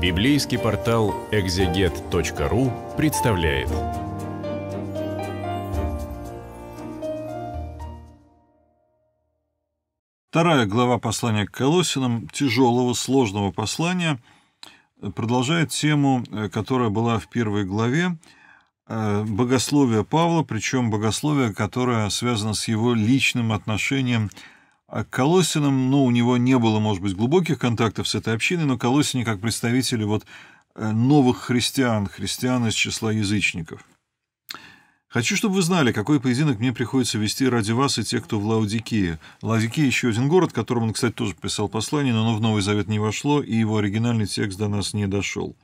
Библейский портал экзегет.ру представляет. Вторая глава послания к Колосинам, тяжелого, сложного послания, продолжает тему, э, которая была в первой главе, э, богословие Павла, причем богословие, которое связано с его личным отношением к а Колосиным, ну, у него не было, может быть, глубоких контактов с этой общиной, но Колосине как представители вот э, новых христиан, христиан из числа язычников. Хочу, чтобы вы знали, какой поединок мне приходится вести ради вас и тех, кто в Лаудикее. Лаудикея – еще один город, которому он, кстати, тоже писал послание, но оно в Новый Завет не вошло, и его оригинальный текст до нас не дошел.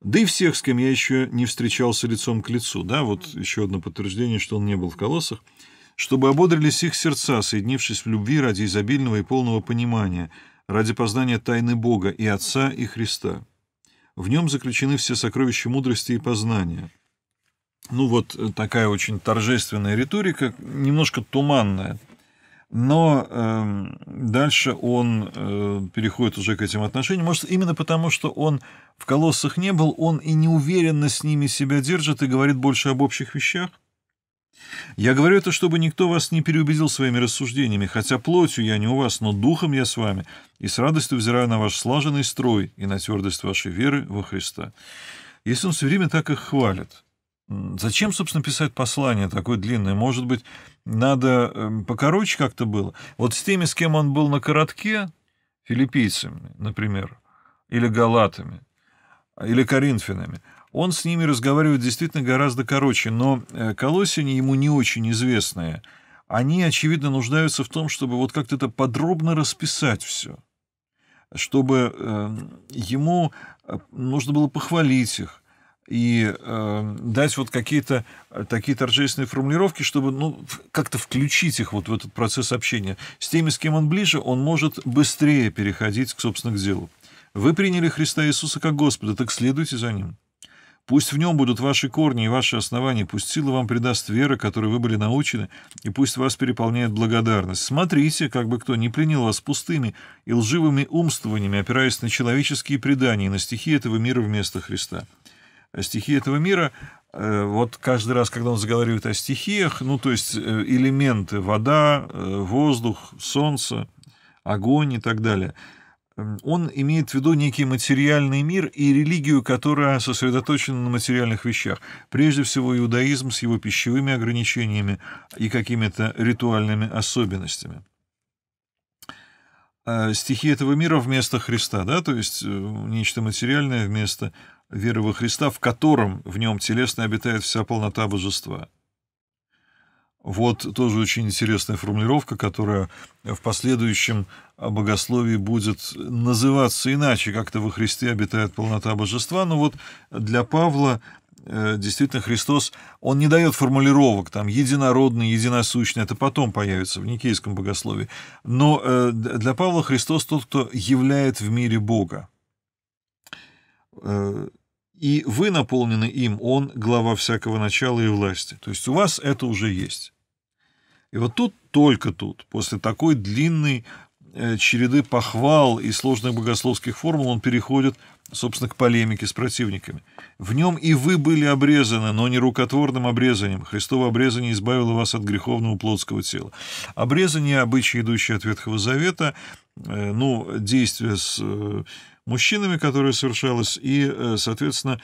Да и всех, с кем я еще не встречался лицом к лицу. Да, вот еще одно подтверждение, что он не был в колоссах – чтобы ободрились их сердца, соединившись в любви ради изобильного и полного понимания, ради познания тайны Бога и Отца, и Христа. В нем заключены все сокровища мудрости и познания. Ну вот э, такая очень торжественная риторика, немножко туманная. Но э, дальше он э, переходит уже к этим отношениям. Может, именно потому, что он в колоссах не был, он и неуверенно с ними себя держит и говорит больше об общих вещах. Я говорю это, чтобы никто вас не переубедил своими рассуждениями, хотя плотью я не у вас, но духом я с вами, и с радостью взираю на ваш слаженный строй и на твердость вашей веры во Христа. Если он все время так их хвалит, зачем, собственно, писать послание такое длинное? Может быть, надо эм, покороче как-то было? Вот с теми, с кем он был на коротке, филиппийцами, например, или галатами, или коринфянами – он с ними разговаривает действительно гораздо короче, но э, колосини ему не очень известные. Они, очевидно, нуждаются в том, чтобы вот как-то это подробно расписать все. Чтобы эм, ему э, нужно было похвалить их и э, дать вот какие-то э, такие торжественные формулировки, чтобы ну, как-то включить их вот в этот процесс общения. С теми, с кем он ближе, он может быстрее переходить к собственному делу. Вы приняли Христа Иисуса как Господа, так следуйте за Ним. Пусть в нем будут ваши корни и ваши основания, пусть сила вам придаст вера, которой вы были научены, и пусть вас переполняет благодарность. Смотрите, как бы кто не пленил вас пустыми и лживыми умствованиями, опираясь на человеческие предания, и на стихи этого мира вместо Христа. А стихи этого мира э, вот каждый раз, когда он заговаривает о стихиях, ну, то есть э, элементы, вода, э, воздух, солнце, огонь и так далее – он имеет в виду некий материальный мир и религию, которая сосредоточена на материальных вещах. Прежде всего, иудаизм с его пищевыми ограничениями и какими-то ритуальными особенностями. А, стихи этого мира вместо Христа, да, то есть э, нечто материальное вместо веры во Христа, в котором в нем телесно обитает вся полнота божества – вот тоже очень интересная формулировка, которая в последующем богословии будет называться иначе, как-то во Христе обитает полнота божества. Но вот для Павла э, действительно Христос, он не дает формулировок, там, единородный, единосущный, это потом появится в никейском богословии. Но э, для Павла Христос тот, кто являет в мире Бога э, и вы наполнены им, он — глава всякого начала и власти. То есть у вас это уже есть. И вот тут, только тут, после такой длинной э, череды похвал и сложных богословских формул он переходит, собственно, к полемике с противниками. «В нем и вы были обрезаны, но не рукотворным обрезанием. Христово обрезание избавило вас от греховного плотского тела». Обрезание – обычаи, идущие от Ветхого Завета, э, ну, действие с э, мужчинами, которое совершалось, и, э, соответственно,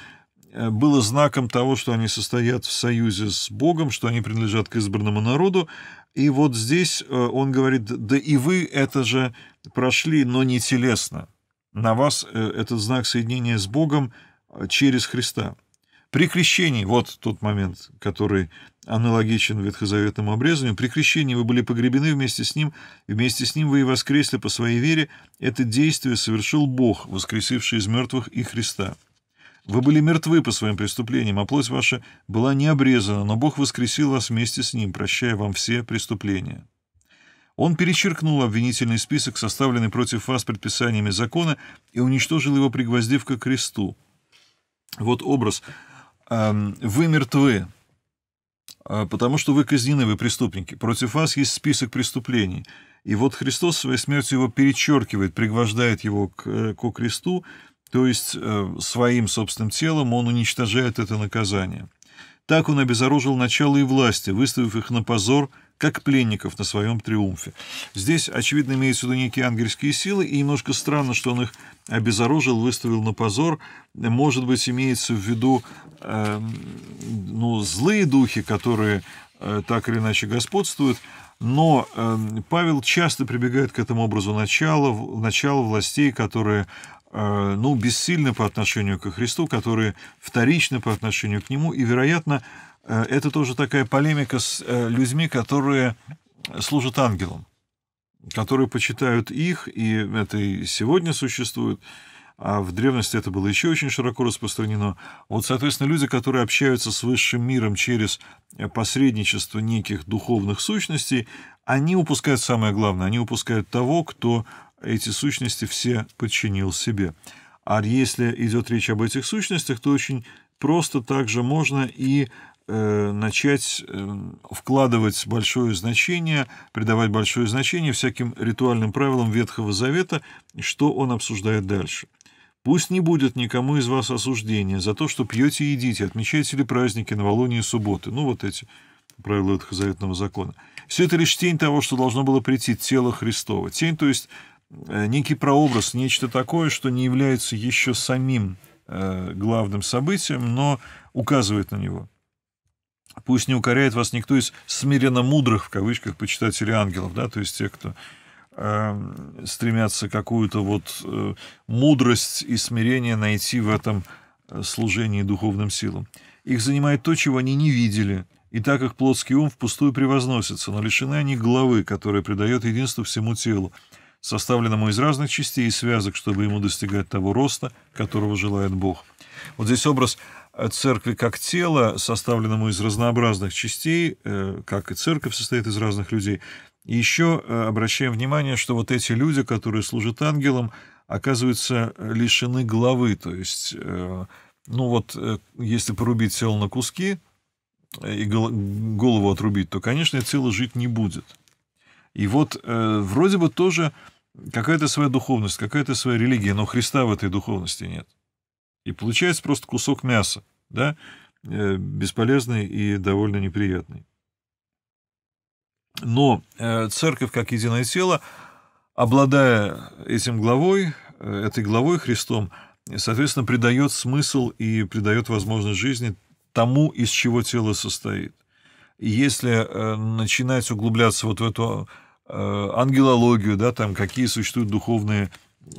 э, было знаком того, что они состоят в союзе с Богом, что они принадлежат к избранному народу. И вот здесь э, он говорит, да и вы это же прошли, но не телесно. На вас этот знак соединения с Богом через Христа. При крещении, вот тот момент, который аналогичен ветхозаветному обрезанию, при крещении вы были погребены вместе с ним, вместе с ним вы и воскресли по своей вере. Это действие совершил Бог, воскресивший из мертвых и Христа. Вы были мертвы по своим преступлениям, а плоть ваша была не обрезана, но Бог воскресил вас вместе с ним, прощая вам все преступления. Он перечеркнул обвинительный список, составленный против вас предписаниями закона, и уничтожил его, пригвоздив к кресту. Вот образ вы мертвы, а, потому что вы казнены, вы преступники. Против вас есть список преступлений. И вот Христос своей смертью его перечеркивает, пригвождает его к, э, к кресту, то есть э, своим собственным телом он уничтожает это наказание. Так он обезоружил начало и власти, выставив их на позор – как пленников на своем триумфе. Здесь, очевидно, имеются в виду некие ангельские силы, и немножко странно, что он их обезоружил, выставил на позор. Может быть, имеется в виду э, ну, злые духи, которые э, так или иначе господствуют, но э, Павел часто прибегает к этому образу начала, начала властей, которые э, ну, бессильны по отношению к Христу, которые вторичны по отношению к Нему, и, вероятно, Э, это тоже такая полемика с э, людьми, которые служат ангелам, которые почитают их, и это и сегодня существует, а в древности это было еще очень широко распространено. Вот, соответственно, люди, которые общаются с высшим миром через посредничество неких духовных сущностей, они упускают самое главное, они упускают того, кто эти сущности все подчинил себе. А если идет речь об этих сущностях, то очень просто также можно и Э, начать э, вкладывать большое значение, придавать большое значение всяким ритуальным правилам Ветхого Завета, что он обсуждает дальше. Пусть не будет никому из вас осуждения за то, что пьете и едите, отмечаете ли праздники новолуния и субботы. Ну, вот эти правила Ветхозаветного закона. Все это лишь тень того, что должно было прийти, тело Христова. Тень, то есть э, некий прообраз, нечто такое, что не является еще самим главным событием, но указывает на него. Пусть не укоряет вас никто из смиренно мудрых, в кавычках, почитателей ангелов, да, то есть тех, кто э, стремятся какую-то вот э, мудрость и смирение найти в этом э, служении духовным силам. Их занимает то, чего они не видели, и так их плотский ум впустую превозносится, но лишены они главы, которая придает единство всему телу, составленному из разных частей и связок, чтобы ему достигать того роста, которого желает Бог. Вот здесь образ церкви как тело, составленному из разнообразных частей, э, как и церковь состоит из разных людей. И еще э, обращаем внимание, что вот эти люди, которые служат ангелам, оказываются э, лишены головы. То есть, ну вот, если порубить тело на куски и голову отрубить, то, конечно, тело жить не будет. И вот вроде бы тоже какая-то своя духовность, какая-то своя религия, но Христа в этой духовности нет. И получается просто кусок мяса, да, э, бесполезный и довольно неприятный. Но э, церковь как единое тело, обладая этим главой, э, этой главой Христом, соответственно, придает смысл и придает возможность жизни тому, из чего тело состоит. И если начинать углубляться вот в эту ангелологию, да, там какие существуют духовные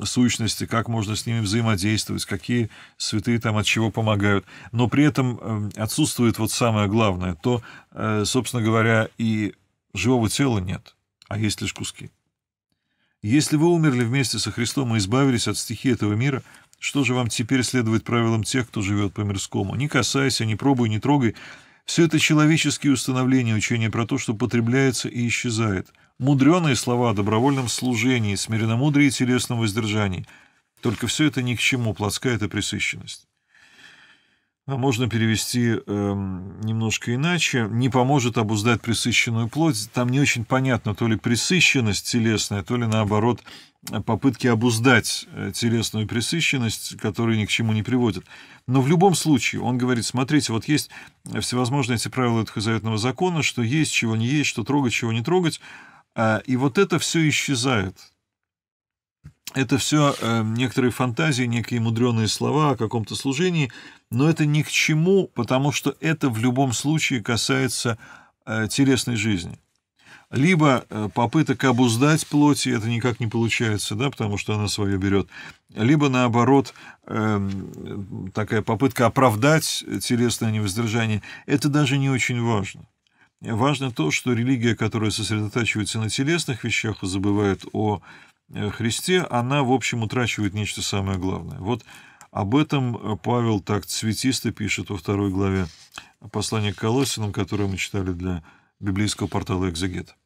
сущности, как можно с ними взаимодействовать, какие святые там от чего помогают. Но при этом эм, отсутствует вот самое главное, то, э, собственно говоря, и живого тела нет, а есть лишь куски. Если вы умерли вместе со Христом и избавились от стихии этого мира, что же вам теперь следовать правилам тех, кто живет по-мирскому? Не касайся, не пробуй, не трогай, все это человеческие установления, учения про то, что потребляется и исчезает. Мудреные слова о добровольном служении, смиренномудрии и телесном воздержании. Только все это ни к чему, плотская эта пресыщенность. А можно перевести э, немножко иначе, не поможет обуздать пресыщенную плоть. Там не очень понятно, то ли пресыщенность телесная, то ли наоборот попытки обуздать э, телесную пресыщенность, которые ни к чему не приводят. Но в любом случае, он говорит, смотрите, вот есть всевозможные эти правила Ветхозаветного закона, что есть, чего не есть, что трогать, чего не трогать, э, и вот это все исчезает это все э, некоторые фантазии, некие мудреные слова о каком-то служении, но это ни к чему, потому что это в любом случае касается э, телесной жизни. Либо э, попыток обуздать плоти, это никак не получается, да, потому что она свое берет. Либо, наоборот, эм, такая попытка оправдать телесное невоздержание. Это даже не очень важно. Важно то, что религия, которая сосредотачивается на телесных вещах забывает о Э, Христе, она, в общем, утрачивает нечто самое главное. Вот об этом э, Павел так цветисто пишет во второй главе э, послания к Колоссинам, которое мы читали для библейского портала «Экзегет».